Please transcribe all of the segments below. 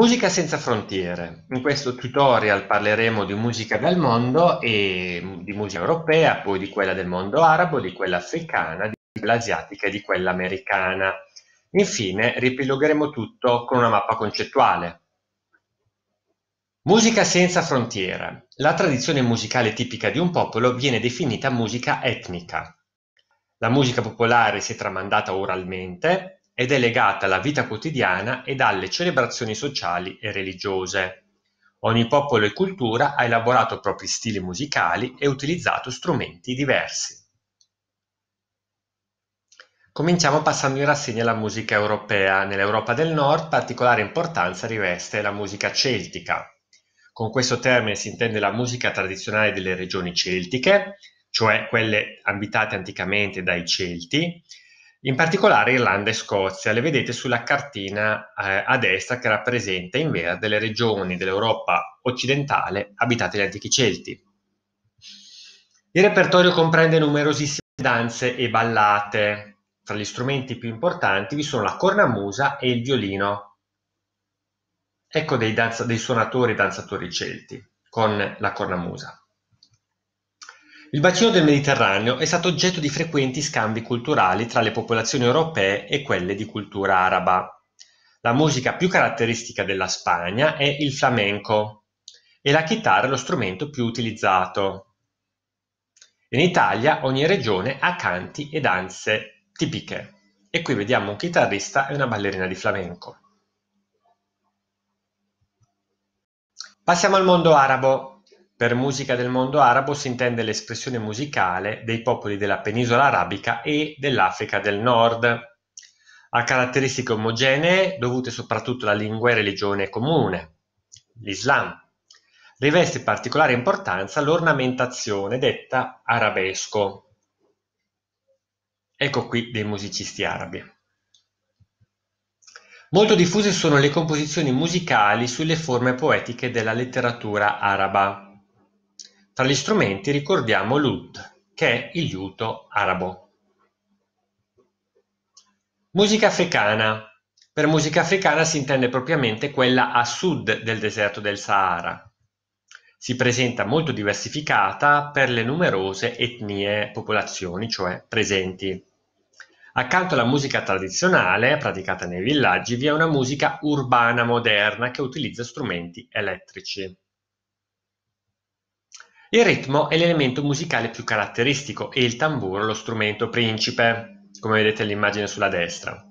Musica senza frontiere. In questo tutorial parleremo di musica del mondo e di musica europea, poi di quella del mondo arabo, di quella africana, di quella asiatica e di quella americana. Infine ripilogheremo tutto con una mappa concettuale. Musica senza frontiere. La tradizione musicale tipica di un popolo viene definita musica etnica. La musica popolare si è tramandata oralmente, ed è legata alla vita quotidiana ed alle celebrazioni sociali e religiose. Ogni popolo e cultura ha elaborato propri stili musicali e utilizzato strumenti diversi. Cominciamo passando in rassegna la musica europea. Nell'Europa del Nord particolare importanza riveste la musica celtica. Con questo termine si intende la musica tradizionale delle regioni celtiche, cioè quelle abitate anticamente dai Celti, in particolare Irlanda e Scozia. Le vedete sulla cartina eh, a destra che rappresenta in verde le regioni dell'Europa occidentale abitate dagli antichi Celti. Il repertorio comprende numerosissime danze e ballate. Tra gli strumenti più importanti vi sono la cornamusa e il violino. Ecco dei, danza- dei suonatori e danzatori celti con la cornamusa. Il bacino del Mediterraneo è stato oggetto di frequenti scambi culturali tra le popolazioni europee e quelle di cultura araba. La musica più caratteristica della Spagna è il flamenco e la chitarra è lo strumento più utilizzato. In Italia ogni regione ha canti e danze tipiche e qui vediamo un chitarrista e una ballerina di flamenco. Passiamo al mondo arabo. Per musica del mondo arabo si intende l'espressione musicale dei popoli della penisola arabica e dell'Africa del Nord. Ha caratteristiche omogenee dovute soprattutto alla lingua e religione comune, l'Islam. Riveste particolare importanza l'ornamentazione detta arabesco. Ecco qui dei musicisti arabi. Molto diffuse sono le composizioni musicali sulle forme poetiche della letteratura araba. Tra gli strumenti ricordiamo l'oud, che è il liuto arabo. Musica africana. Per musica africana si intende propriamente quella a sud del deserto del Sahara. Si presenta molto diversificata per le numerose etnie, popolazioni, cioè presenti. Accanto alla musica tradizionale, praticata nei villaggi, vi è una musica urbana moderna che utilizza strumenti elettrici. Il ritmo è l'elemento musicale più caratteristico e il tamburo lo strumento principe, come vedete nell'immagine sulla destra.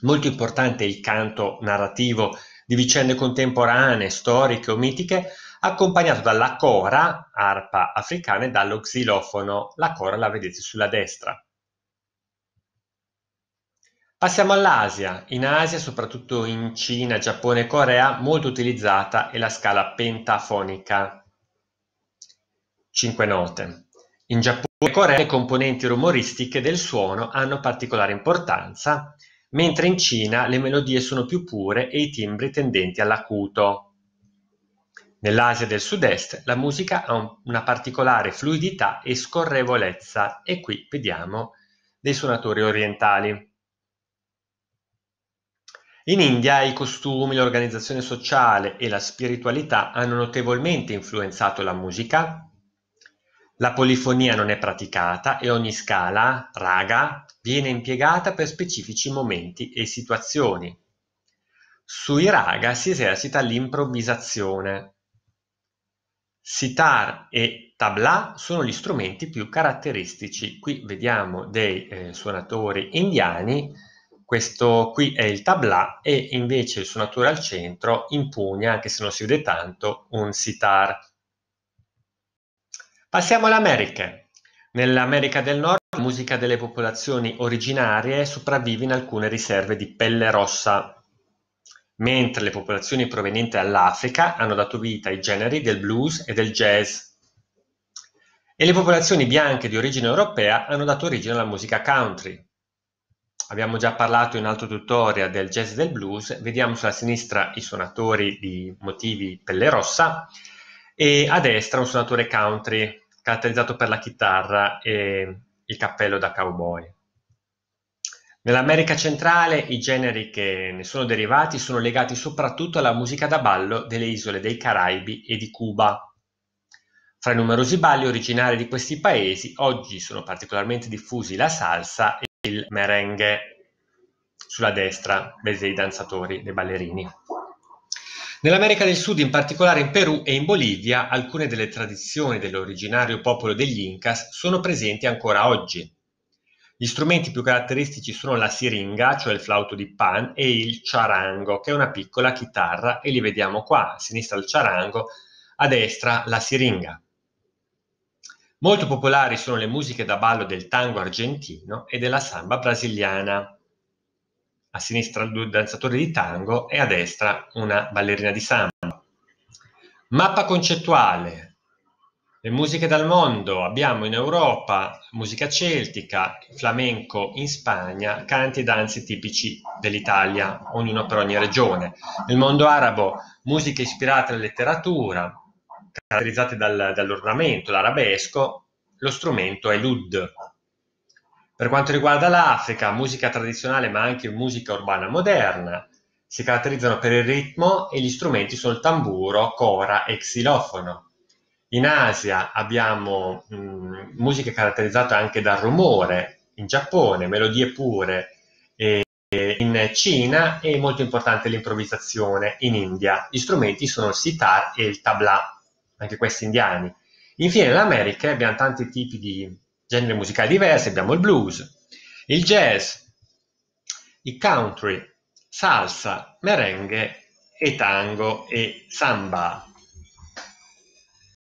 Molto importante il canto narrativo di vicende contemporanee, storiche o mitiche, accompagnato dalla cora, arpa africana, e dallo xilofono. La cora la vedete sulla destra. Passiamo all'Asia. In Asia, soprattutto in Cina, Giappone e Corea, molto utilizzata è la scala pentafonica cinque note. In Giappone e Corea le componenti rumoristiche del suono hanno particolare importanza, mentre in Cina le melodie sono più pure e i timbri tendenti all'acuto. Nell'Asia del sud-est la musica ha una particolare fluidità e scorrevolezza e qui vediamo dei suonatori orientali. In India i costumi, l'organizzazione sociale e la spiritualità hanno notevolmente influenzato la musica, la polifonia non è praticata e ogni scala, raga, viene impiegata per specifici momenti e situazioni. Sui raga si esercita l'improvvisazione. Sitar e tabla sono gli strumenti più caratteristici. Qui vediamo dei eh, suonatori indiani, questo qui è il tabla e invece il suonatore al centro impugna, anche se non si vede tanto, un sitar. Passiamo all'America. Nell'America del Nord la musica delle popolazioni originarie sopravvive in alcune riserve di pelle rossa, mentre le popolazioni provenienti dall'Africa hanno dato vita ai generi del blues e del jazz. E le popolazioni bianche di origine europea hanno dato origine alla musica country. Abbiamo già parlato in altro tutorial del jazz e del blues, vediamo sulla sinistra i suonatori di motivi pelle rossa e a destra un suonatore country caratterizzato per la chitarra e il cappello da cowboy. Nell'America centrale i generi che ne sono derivati sono legati soprattutto alla musica da ballo delle isole dei Caraibi e di Cuba. Fra i numerosi balli originari di questi paesi, oggi sono particolarmente diffusi la salsa e il merengue. Sulla destra, vedete i danzatori, dei ballerini. Nell'America del Sud, in particolare in Perù e in Bolivia, alcune delle tradizioni dell'originario popolo degli Incas sono presenti ancora oggi. Gli strumenti più caratteristici sono la siringa, cioè il flauto di Pan, e il charango, che è una piccola chitarra, e li vediamo qua, a sinistra il charango, a destra la siringa. Molto popolari sono le musiche da ballo del tango argentino e della samba brasiliana a sinistra due danzatori di tango e a destra una ballerina di samba. Mappa concettuale. Le musiche dal mondo, abbiamo in Europa musica celtica, flamenco in Spagna, canti e danze tipici dell'Italia, ognuno per ogni regione. Nel mondo arabo musiche ispirate alla letteratura, caratterizzate dal, dall'ornamento, l'arabesco, lo strumento è l'ud, per quanto riguarda l'Africa, musica tradizionale ma anche musica urbana moderna, si caratterizzano per il ritmo e gli strumenti sono il tamburo, cora e xilofono. In Asia abbiamo mh, mm, musica caratterizzata anche dal rumore, in Giappone melodie pure, e, e in Cina è molto importante l'improvvisazione, in India gli strumenti sono il sitar e il tabla, anche questi indiani. Infine, in America abbiamo tanti tipi di generi musicali diversi, abbiamo il blues, il jazz, il country, salsa, merengue e tango e samba.